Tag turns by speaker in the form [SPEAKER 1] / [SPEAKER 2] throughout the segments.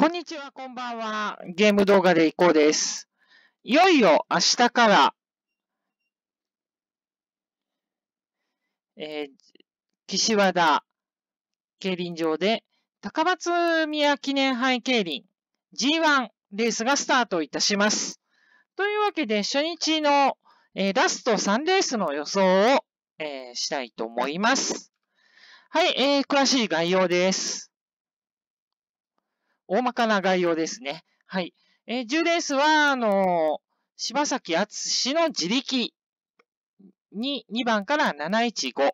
[SPEAKER 1] こんにちは、こんばんは。ゲーム動画でいこうです。いよいよ明日から、えー、岸和田競輪場で、高松宮記念杯競輪 G1 レースがスタートいたします。というわけで、初日の、えー、ラスト3レースの予想を、えー、したいと思います。はい、えー、詳しい概要です。大まかな概要ですね。はい。えー、10レースは、あの柴崎敦の自力に2番から715。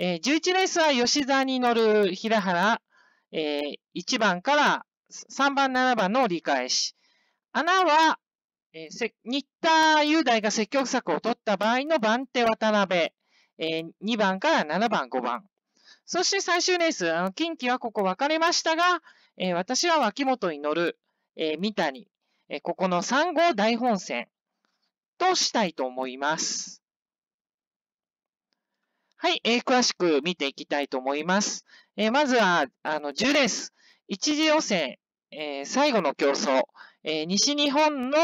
[SPEAKER 1] えー、11レースは吉沢に乗る平原、えー、1番から3番、7番の折り返し。穴は、えー、新田雄大が積極策を取った場合の番手渡辺、えー、2番から7番、5番。そして最終レース、あの近畿はここ分かれましたが、えー、私は脇本に乗る、えー、三谷、えー、ここの3号大本線としたいと思います。はい、えー、詳しく見ていきたいと思います。えー、まずは、あの、10レース。一次予選、えー、最後の競争、えー、西日本の、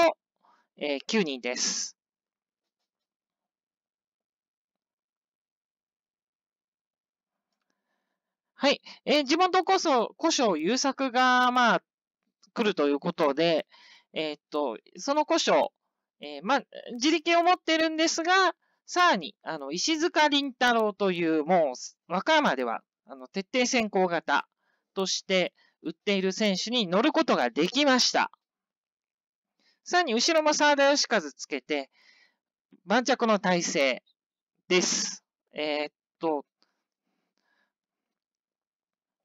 [SPEAKER 1] えー、9人です。はい。えー、地元こそ、古書優作が、まあ、来るということで、えー、っと、その古書、えー、まあ、自力を持ってるんですが、さらに、あの、石塚林太郎という、もう、和歌山では、あの、徹底先行型として売っている選手に乗ることができました。さらに、後ろも沢田義和つけて、盤着の体制です。えー、っと、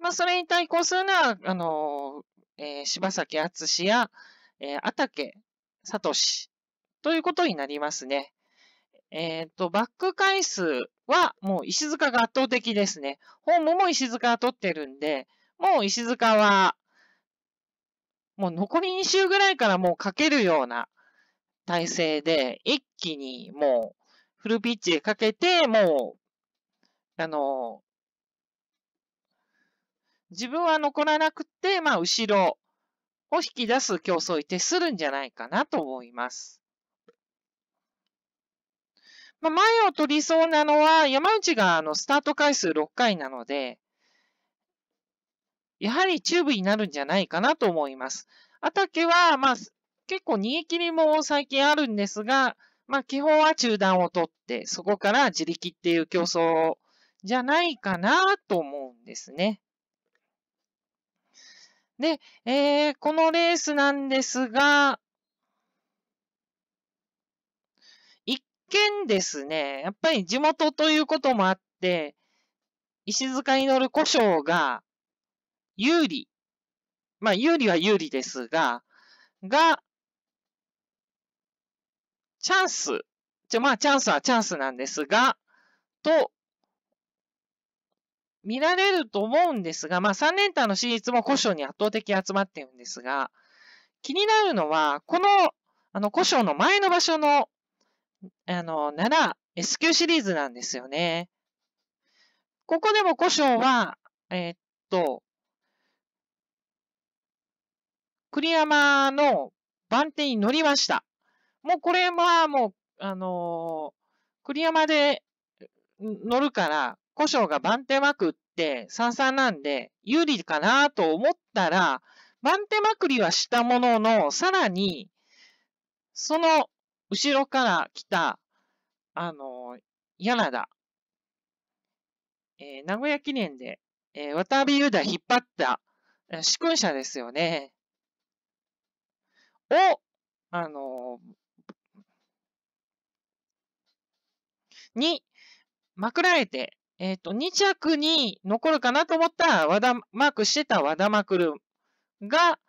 [SPEAKER 1] まあ、それに対抗するのは、あの、えー、柴崎敦や、えー、あたけ、さとし、ということになりますね。えっ、ー、と、バック回数はもう石塚が圧倒的ですね。ホームも石塚は取ってるんで、もう石塚は、もう残り2週ぐらいからもうかけるような体制で、一気にもうフルピッチでかけて、もう、あの、自分は残らなくて、まあ、後ろを引き出す競争に徹するんじゃないかなと思います。まあ、前を取りそうなのは、山内があのスタート回数6回なので、やはりチューブになるんじゃないかなと思います。畑は、まあ、結構逃げ切りも最近あるんですが、まあ、基本は中断を取って、そこから自力っていう競争じゃないかなと思うんですね。で、えー、このレースなんですが、一見ですね、やっぱり地元ということもあって、石塚に乗る故障が有利。まあ、有利は有利ですが、が、チャンス。ちょ、まあ、チャンスはチャンスなんですが、と見られると思うんですが、まあ3連単のーズも古書に圧倒的集まっているんですが、気になるのは、この、あの、古書の前の場所の、あの、7、S 級シリーズなんですよね。ここでも古書は、えー、っと、栗山の番手に乗りました。もうこれはもう、あのー、栗山で乗るから、古性が番手まくって三々なんで有利かなと思ったら、番手まくりはしたものの、さらに、その後ろから来た、あの、柳田、えー、名古屋記念で、えー、渡辺雄大引っ張った、え主君者ですよね。を、あのー、に、まくられて、えっ、ー、と、2着に残るかなと思った和田、マークしてた和田まくるが、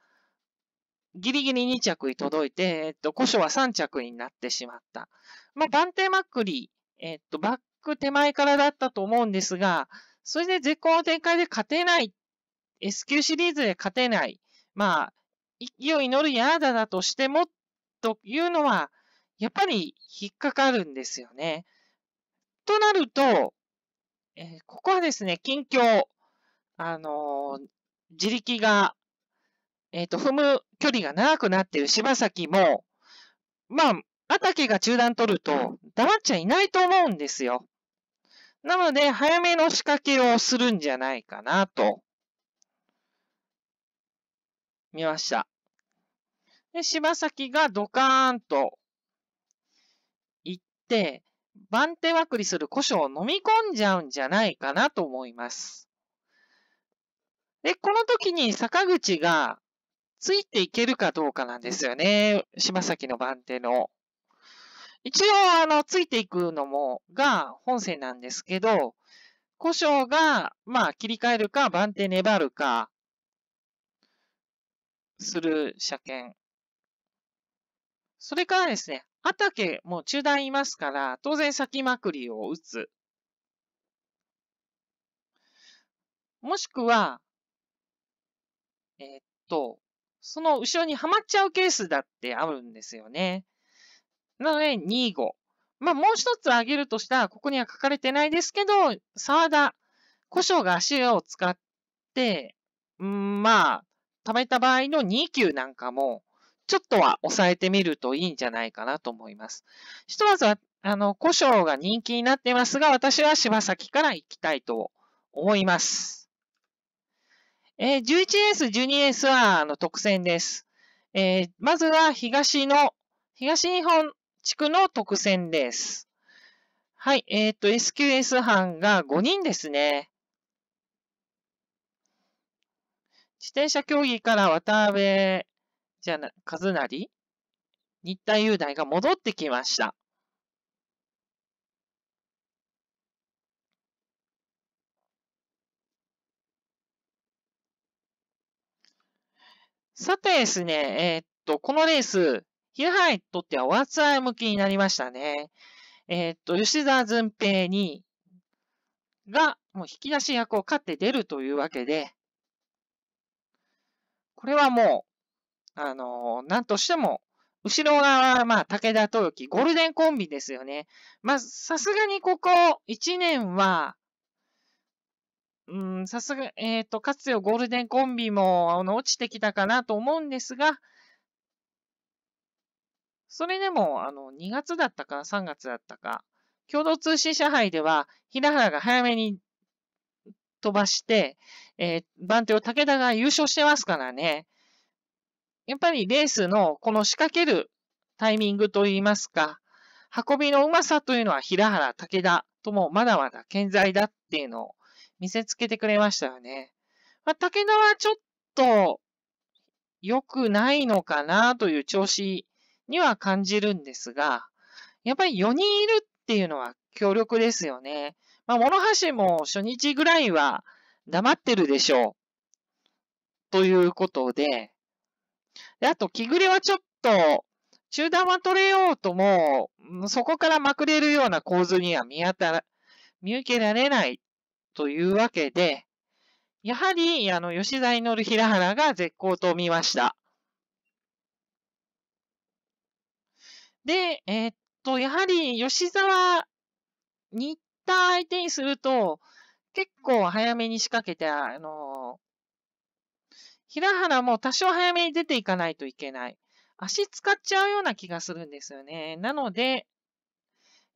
[SPEAKER 1] ギリギリ2着に届いて、えっ、ー、と、古書は3着になってしまった。まあ、番手まくり、えっ、ー、と、バック手前からだったと思うんですが、それで絶好の展開で勝てない、S 級シリーズで勝てない、まあ、勢いに乗るやだだとしても、というのは、やっぱり引っかかるんですよね。となると、えー、ここはですね、近況、あのー、自力が、えっ、ー、と、踏む距離が長くなっている柴崎も、まあ、畑が中断取ると黙っちゃいないと思うんですよ。なので、早めの仕掛けをするんじゃないかなと、見ました。で、柴崎がドカーンと行って、番手くりする古書を飲み込んじゃうんじゃないかなと思います。で、この時に坂口がついていけるかどうかなんですよね。島崎の番手の。一応、あの、ついていくのも、が本線なんですけど、古書が、まあ、切り替えるか、番手粘るか、する車検。それからですね、畑も中段いますから、当然先まくりを打つ。もしくは、えー、っと、その後ろにはまっちゃうケースだってあるんですよね。なので、2、5。まあ、もう一つ挙げるとしたら、ここには書かれてないですけど、沢田、古椒が足を使って、うん、まあ、貯めた場合の2 9なんかも、ちょっとは抑えてみるといいんじゃないかなと思います。ひとまずは、あの、胡椒が人気になってますが、私は柴崎から行きたいと思います。えー、11S、12S は、あの、特選です。えー、まずは東の、東日本地区の特選です。はい、えっ、ー、と、SQS 班が5人ですね。自転車競技から渡辺じゃな、和成新田雄大が戻ってきました。さてですね、えー、っと、このレース、ヒ平ハイとってはワーツアー向きになりましたね。えー、っと、吉沢淳平に、が、もう引き出し役を勝って出るというわけで、これはもう、あのー、なんとしても、後ろ側は、まあ、武田豊樹、ゴールデンコンビですよね。まあ、さすがにここ1年は、うん、さすが、えっ、ー、と、かつてゴールデンコンビも、あの、落ちてきたかなと思うんですが、それでも、あの、2月だったか、3月だったか、共同通信社配では、平原が早めに飛ばして、えー、番手を武田が優勝してますからね。やっぱりレースのこの仕掛けるタイミングといいますか、運びのうまさというのは平原、武田ともまだまだ健在だっていうのを見せつけてくれましたよね。まあ、武田はちょっと良くないのかなという調子には感じるんですが、やっぱり4人いるっていうのは強力ですよね。まあ、諸橋も初日ぐらいは黙ってるでしょう。ということで、で、あと、着暮れはちょっと、中段は取れようとも、そこからまくれるような構図には見当たら、見受けられないというわけで、やはり、あの、吉田に乗る平原が絶好と見ました。で、えー、っと、やはり吉沢、新田相手にすると、結構早めに仕掛けて、あの平原も多少早めに出ていかないといけない。足使っちゃうような気がするんですよね。なので、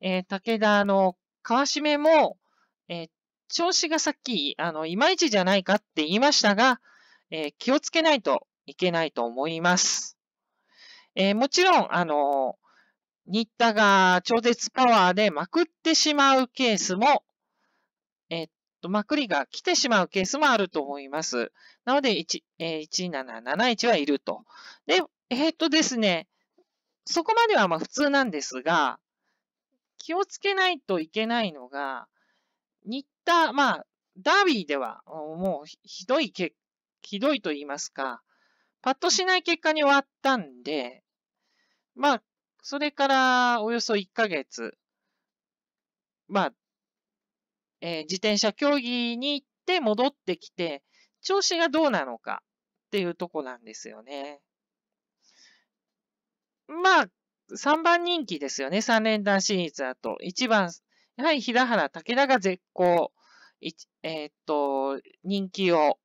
[SPEAKER 1] えー、武田の川締も、えー、調子がさっき、あの、いまいちじゃないかって言いましたが、えー、気をつけないといけないと思います。えもちろん、あの、新田が超絶パワーでまくってしまうケースもと、まくりが来てしまうケースもあると思います。なので、1、1771はいると。で、えー、っとですね、そこまではま普通なんですが、気をつけないといけないのが、ニッタ、まあ、ダービーではもうひどいけ、ひどいと言いますか、パッとしない結果に終わったんで、まあ、それからおよそ1ヶ月、まあ、えー、自転車競技に行って戻ってきて、調子がどうなのかっていうとこなんですよね。まあ、3番人気ですよね。3連弾シリーズだと。1番、やはり平原武田が絶好。えー、っと、人気を、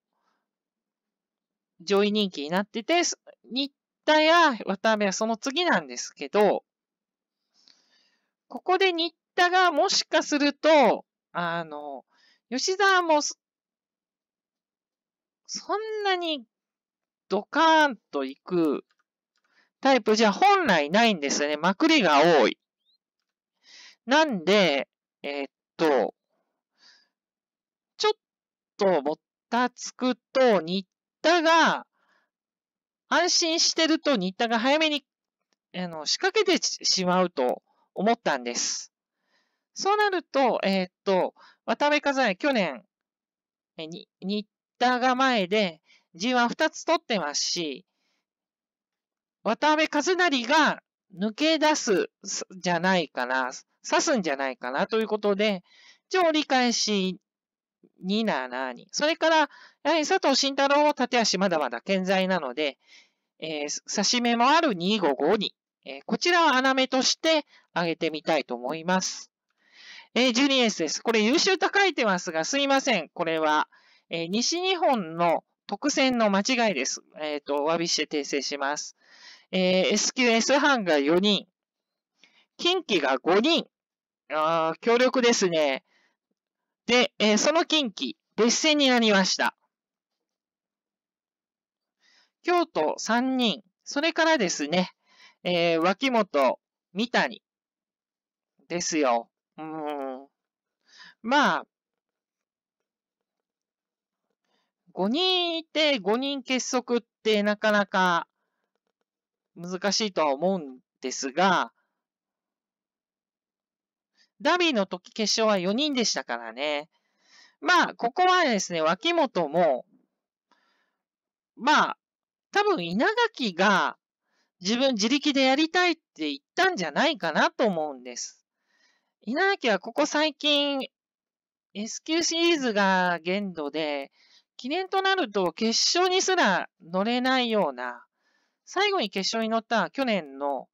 [SPEAKER 1] 上位人気になってて、新田や渡辺はその次なんですけど、ここで新田がもしかすると、あの、吉沢もそ、そんなにドカーンと行くタイプじゃ本来ないんですよね。まくりが多い。なんで、えー、っと、ちょっともたつくと、新田が、安心してると新田が早めに、あの、仕掛けてしまうと思ったんです。そうなると、えー、っと、渡辺和也、去年、えに、新田が前で G12 つ取ってますし、渡辺和成が抜け出すじゃないかな、刺すんじゃないかなということで、一応折り返し272それから、やはり佐藤慎太郎も縦足まだまだ健在なので、えー、差し目もある255に、えー、こちらは穴目として上げてみたいと思います。えー、12エースです。これ優秀と書いてますが、すいません。これは、えー、西日本の特選の間違いです。えっ、ー、と、お詫びして訂正します。えー、SQS 班が4人、近畿が5人、あ強力ですね。で、えー、その近畿、別戦になりました。京都3人、それからですね、えー、脇本、三谷ですよ。うんまあ、5人いて5人結束ってなかなか難しいとは思うんですが、ダビーの時決勝は4人でしたからね。まあ、ここはですね、脇本も、まあ、多分稲垣が自分自力でやりたいって言ったんじゃないかなと思うんです。稲垣はここ最近 S 級シリーズが限度で、記念となると決勝にすら乗れないような、最後に決勝に乗った去年の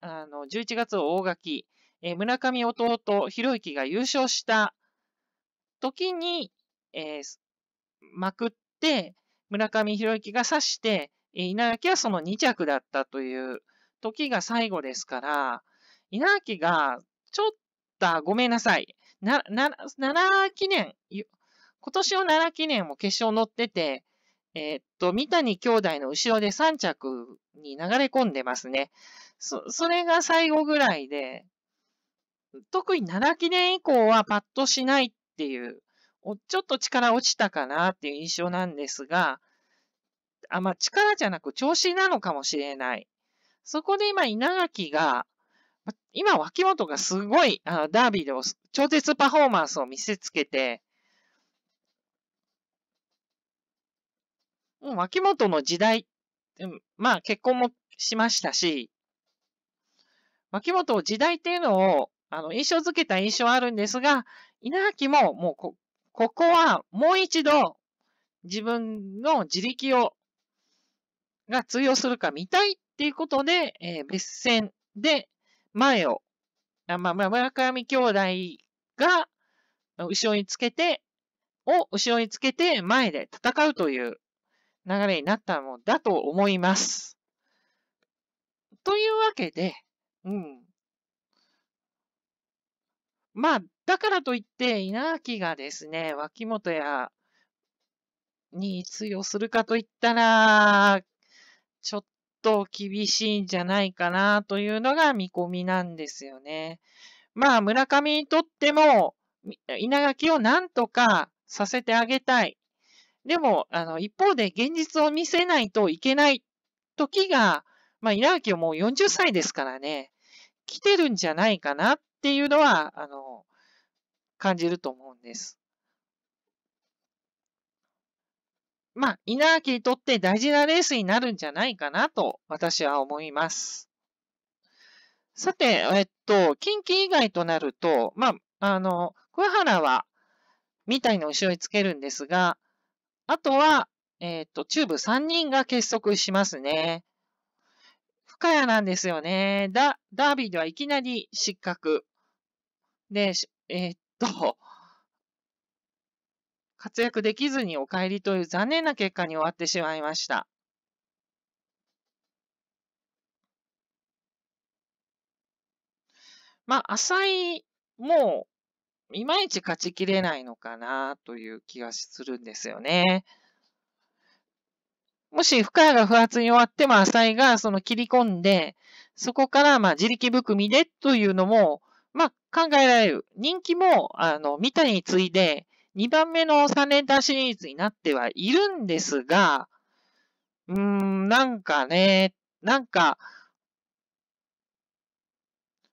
[SPEAKER 1] あの11月大垣、え村上弟、ひろゆきが優勝した時に、えー、まくって、村上ひろゆきが指して、え稲垣はその2着だったという時が最後ですから、稲垣がちょっとごめんなさい。な、な、奈良記念、今年の奈良記念も決勝乗ってて、えー、っと、三谷兄弟の後ろで3着に流れ込んでますね。そ、それが最後ぐらいで、特に奈良記念以降はパッとしないっていう、ちょっと力落ちたかなっていう印象なんですが、あ、まあ、力じゃなく調子なのかもしれない。そこで今稲垣が、今、脇本がすごい、あの、ダービーで超絶パフォーマンスを見せつけて、もう脇本の時代、まあ結婚もしましたし、脇本を時代っていうのを、あの、印象づけた印象はあるんですが、稲垣ももうこ、ここはもう一度自分の自力を、が通用するか見たいっていうことで、えー、別戦で前を、あまあ、村上兄弟が後ろにつけて、を後ろにつけて前で戦うという流れになったのだと思います。というわけで、うん。まあ、だからといって、稲垣がですね、脇本やに通用するかといったら、ちょっと厳しいんじゃないかなというのが見込みなんですよね。まあ、村上にとっても、稲垣をなんとかさせてあげたい。でも、あの、一方で現実を見せないといけない時が、まあ、稲垣はもう40歳ですからね、来てるんじゃないかなっていうのは、あの、感じると思うんです。まあ、稲垣にとって大事なレースになるんじゃないかなと私は思います。さて、えっと、近畿以外となると、まあ、あの、桑原は、みたいな後ろにつけるんですが、あとは、えっと、中部3人が結束しますね。深谷なんですよね。ダ、ダービーではいきなり失格。で、えっと、活躍できずにお帰りという残念な結果に終わってしまいました。まあ、浅井もいまいち勝ちきれないのかなという気がするんですよね。もし深谷が不発に終わっても浅井がその切り込んで、そこからまあ自力含みでというのも、まあ考えられる。人気も、あの、三谷に次いで、2番目の3連単シリーズになってはいるんですが、うーん、なんかね、なんか、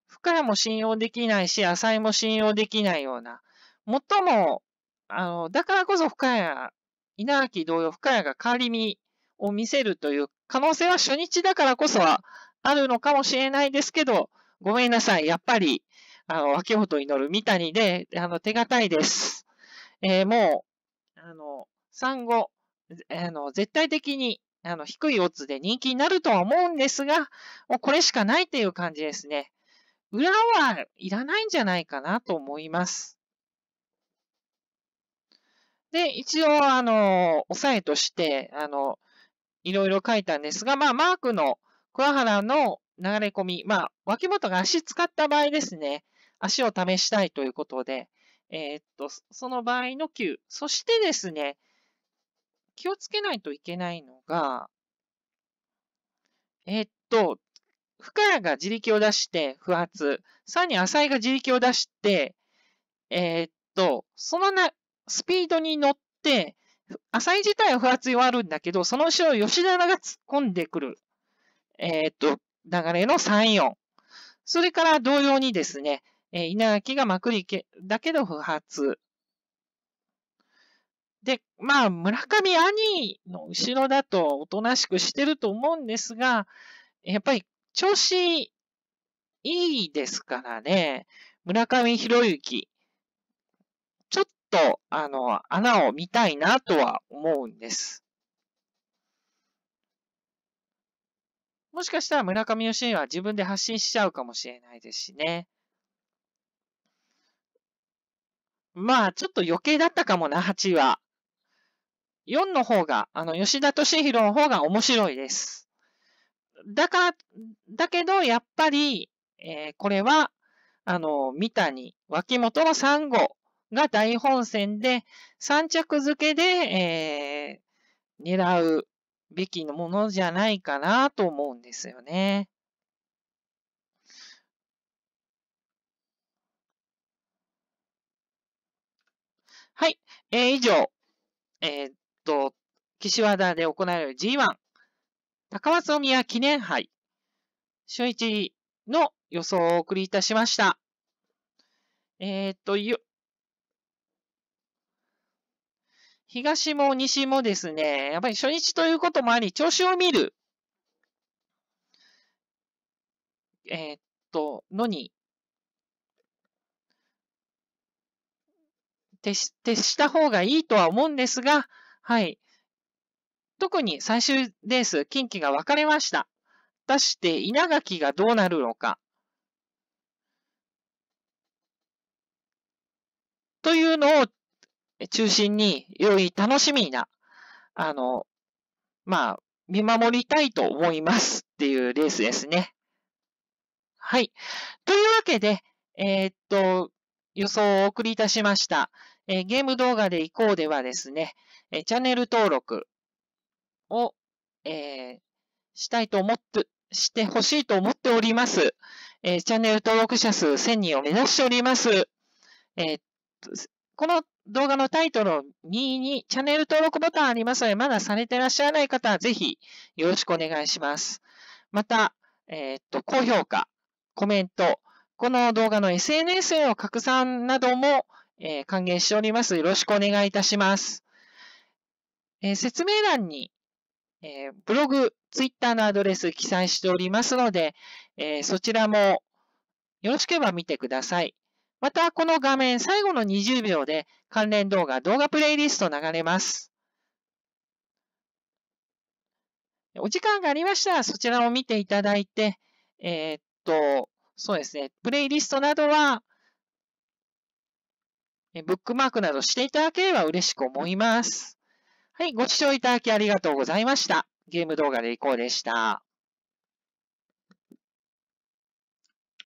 [SPEAKER 1] 深谷も信用できないし、浅井も信用できないような、もとも、あの、だからこそ深谷、稲垣同様深谷が変わり身を見せるという可能性は初日だからこそはあるのかもしれないですけど、ごめんなさい。やっぱり、あの、秋元祈る三谷で、あの、手堅いです。えー、もう、あの、産後、あの、絶対的に、あの、低いオッズで人気になるとは思うんですが、もうこれしかないっていう感じですね。裏はいらないんじゃないかなと思います。で、一応、あの、押さえとして、あの、いろいろ書いたんですが、まあ、マークの桑原の流れ込み、まあ、脇本が足使った場合ですね、足を試したいということで、えー、っと、その場合の Q。そしてですね、気をつけないといけないのが、えー、っと、深谷が自力を出して不発、さらに浅井が自力を出して、えー、っと、そのな、スピードに乗って、浅井自体は不発弱るんだけど、その後ろ吉田が突っ込んでくる、えー、っと、流れの3、4。それから同様にですね、えー、稲垣がまくりけ、だけど不発。で、まあ、村上兄の後ろだとおとなしくしてると思うんですが、やっぱり調子いいですからね、村上博之、ちょっと、あの、穴を見たいなとは思うんです。もしかしたら村上義信は自分で発信しちゃうかもしれないですしね。まあ、ちょっと余計だったかもな、8は。4の方が、あの、吉田敏弘の方が面白いです。だから、だけど、やっぱり、えー、これは、あの、三谷、脇本の3号が大本戦で、3着付けで、えー、狙うべきのものじゃないかなと思うんですよね。えー、以上、えー、っと、岸和田で行われる G1、高松宮記念杯、初日の予想をお送りいたしました。えー、っと、よ、東も西もですね、やっぱり初日ということもあり、調子を見る、えー、っと、のに徹しした方がいいとは思うんですが、はい。特に最終レース、近畿が分かれました。果たして稲垣がどうなるのか。というのを中心に、良い楽しみな、あの、まあ、見守りたいと思いますっていうレースですね。はい。というわけで、えー、っと、予想をお送りいたしました。えゲーム動画で行こうではですね、えチャンネル登録を、えー、したいと思って、してほしいと思っております。えー、チャンネル登録者数1000人を目指しております。えー、この動画のタイトル右にチャンネル登録ボタンありますので、まだされてらっしゃらない方はぜひよろしくお願いします。また、えー、っと、高評価、コメント、この動画の SNS への拡散なども、えー、還元しております。よろしくお願いいたします。えー、説明欄に、えー、ブログ、ツイッターのアドレス記載しておりますので、えそちらもよろしければ見てください。また、この画面最後の20秒で関連動画、動画プレイリスト流れます。お時間がありましたら、そちらを見ていただいて、えー、っと、そうですね、プレイリストなどは、ブックマークなどしていただければ嬉しく思います。はい、ご視聴いただきありがとうございました。ゲーム動画でいこうでした。